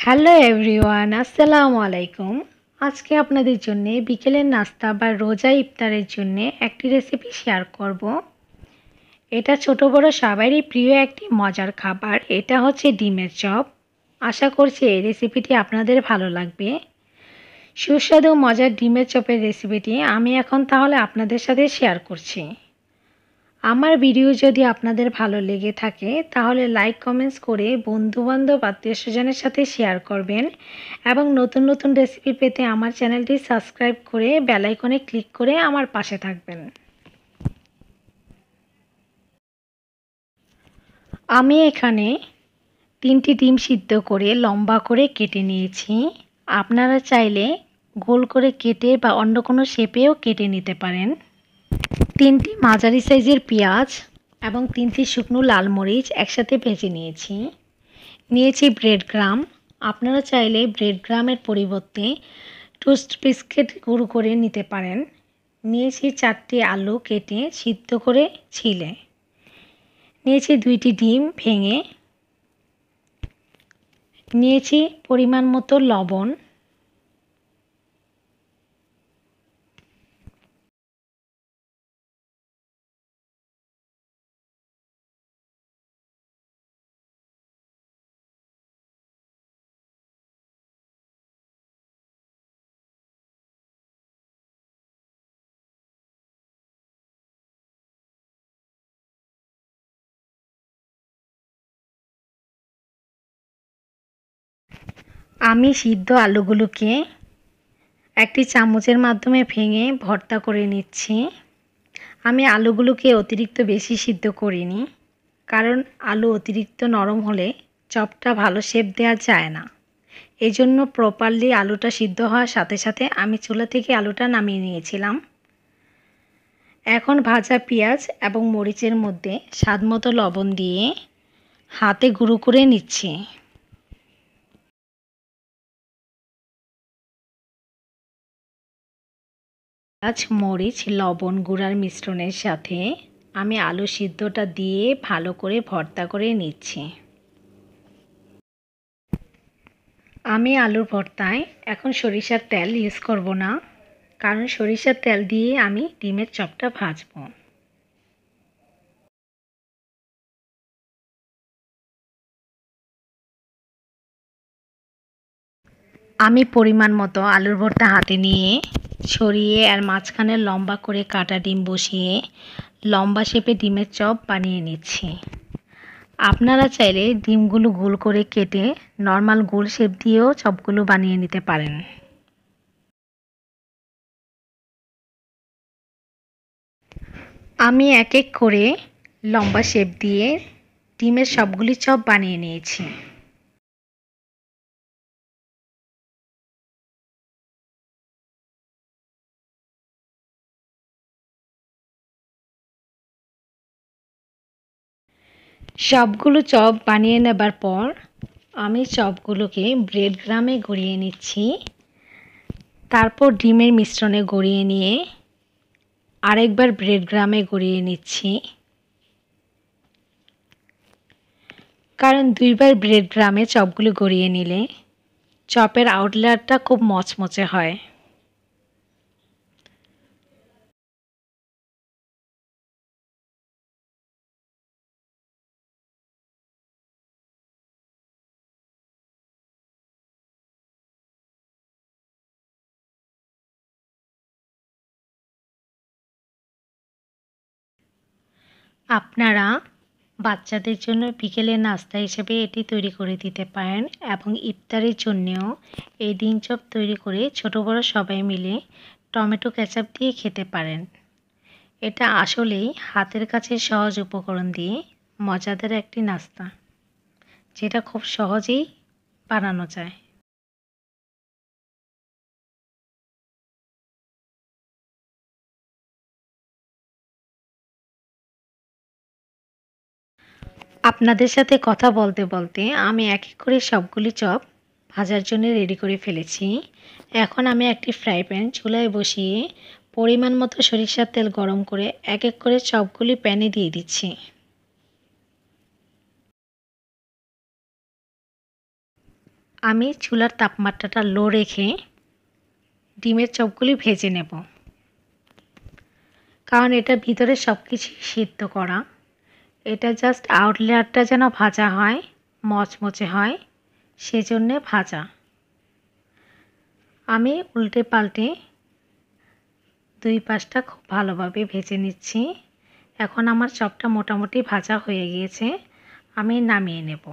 Hello everyone আসসালামু আলাইকুম আজকে আপনাদের জন্য বিকেলের নাস্তা বা রোজা ইফতারের জন্য একটি রেসিপি শেয়ার করব। এটা ছোট বড় সবারই প্রিয় একটি মজার খাবার এটা হচ্ছে ডিমের চপ আশা করছি এই রেসিপিটি আপনাদের ভালো লাগবে সুস্বাদু মজার ডিমের চপের রেসিপিটি আমি এখন তাহলে আপনাদের সাথে শেয়ার করছি আমার ভিডিও যদি আপনাদের ভালো লেগে থাকে তাহলে লাইক কমেন্টস করে বন্ধুবান্ধব আত্মীয় স্বজনের সাথে শেয়ার করবেন এবং নতুন নতুন রেসিপি পেতে আমার চ্যানেলটি সাবস্ক্রাইব করে বেলাইকনে ক্লিক করে আমার পাশে থাকবেন আমি এখানে তিনটি ডিম সিদ্ধ করে লম্বা করে কেটে নিয়েছি আপনারা চাইলে গোল করে কেটে বা অন্য কোনো শেপেও কেটে নিতে পারেন তিনটি মাঝারি সাইজের পেঁয়াজ এবং তিনটি শুকনো লাল মরিচ একসাথে ভেজে নিয়েছি নিয়েছি ব্রেড গ্রাম আপনারা চাইলে ব্রেড গ্রামের পরিবর্তে টোস্ট বিস্কিট গুঁড়ো করে নিতে পারেন নিয়েছি চারটি আলু কেটে সিদ্ধ করে ছিলে নিয়েছি দুইটি ডিম ভেঙে নিয়েছি পরিমাণ মতো লবণ আমি সিদ্ধ আলুগুলোকে একটি চামচের মাধ্যমে ভেঙে ভর্তা করে নিচ্ছি আমি আলুগুলোকে অতিরিক্ত বেশি সিদ্ধ করিনি কারণ আলু অতিরিক্ত নরম হলে চপটা ভালো শেপ দেওয়া যায় না এই জন্য প্রপারলি আলুটা সিদ্ধ হওয়ার সাথে সাথে আমি চুলা থেকে আলুটা নামিয়ে নিয়েছিলাম এখন ভাজা পেঁয়াজ এবং মরিচের মধ্যে স্বাদমতো লবণ দিয়ে হাতে গুঁড়ো করে নিচ্ছি পেঁয়াজ মরিচ লবণ গুঁড়ার মিশ্রণের সাথে আমি আলু সিদ্ধটা দিয়ে ভালো করে ভর্তা করে নিচ্ছি আমি আলুর ভর্তায় এখন সরিষার তেল ইউজ করব না কারণ সরিষার তেল দিয়ে আমি ডিমের চপটা ভাজবো আমি পরিমাণ মতো আলুর ভর্তা হাতে নিয়ে সরিয়ে আর মাঝখানে লম্বা করে কাটা ডিম বসিয়ে লম্বা শেপে ডিমের চপ বানিয়ে নিচ্ছি আপনারা চাইলে ডিমগুলো গোল করে কেটে নর্মাল গোল শেপ দিয়েও চপগুলো বানিয়ে নিতে পারেন আমি এক এক করে লম্বা শেপ দিয়ে ডিমের সবগুলি চপ বানিয়ে নিয়েছি সবগুলো চপ বানিয়ে নেবার পর আমি চপগুলোকে ব্রেড গ্রামে গড়িয়ে নিচ্ছি তারপর ডিমের মিশ্রণে গড়িয়ে নিয়ে আরেকবার ব্রেড গ্রামে গড়িয়ে নিচ্ছি কারণ দুইবার ব্রেড গ্রামে চপগুলো গড়িয়ে নিলে চপের আউটলেয়ারটা খুব মচমচে হয় আপনারা বাচ্চাদের জন্য বিকেলের নাস্তা হিসেবে এটি তৈরি করে দিতে পারেন এবং ইফতারের জন্যেও এই ডিম চপ তৈরি করে ছোট বড় সবাই মিলে টমেটো ক্যাচাপ দিয়ে খেতে পারেন এটা আসলেই হাতের কাছে সহজ উপকরণ দিয়ে মজাদার একটি নাস্তা যেটা খুব সহজেই বানানো যায় আপনাদের সাথে কথা বলতে বলতে আমি এক এক করে সবগুলি চপ ভাজার জন্য রেডি করে ফেলেছি এখন আমি একটি ফ্রাই প্যান চুলায় বসিয়ে পরিমাণ মতো সরিষার তেল গরম করে এক এক করে চপগুলি প্যানে দিয়ে দিচ্ছি আমি চুলার তাপমাত্রাটা লো রেখে ডিমের চপগুলি ভেজে নেব কারণ এটা ভিতরে সব কিছু সিদ্ধ করা এটা জাস্ট আউটলেয়ারটা যেন ভাজা হয় মচমচে হয় সেজন্যে ভাজা আমি উল্টে পাল্টে দুই পাশটা খুব ভালোভাবে ভেজে নিচ্ছি এখন আমার চপটা মোটামুটি ভাজা হয়ে গিয়েছে আমি নামিয়ে নেব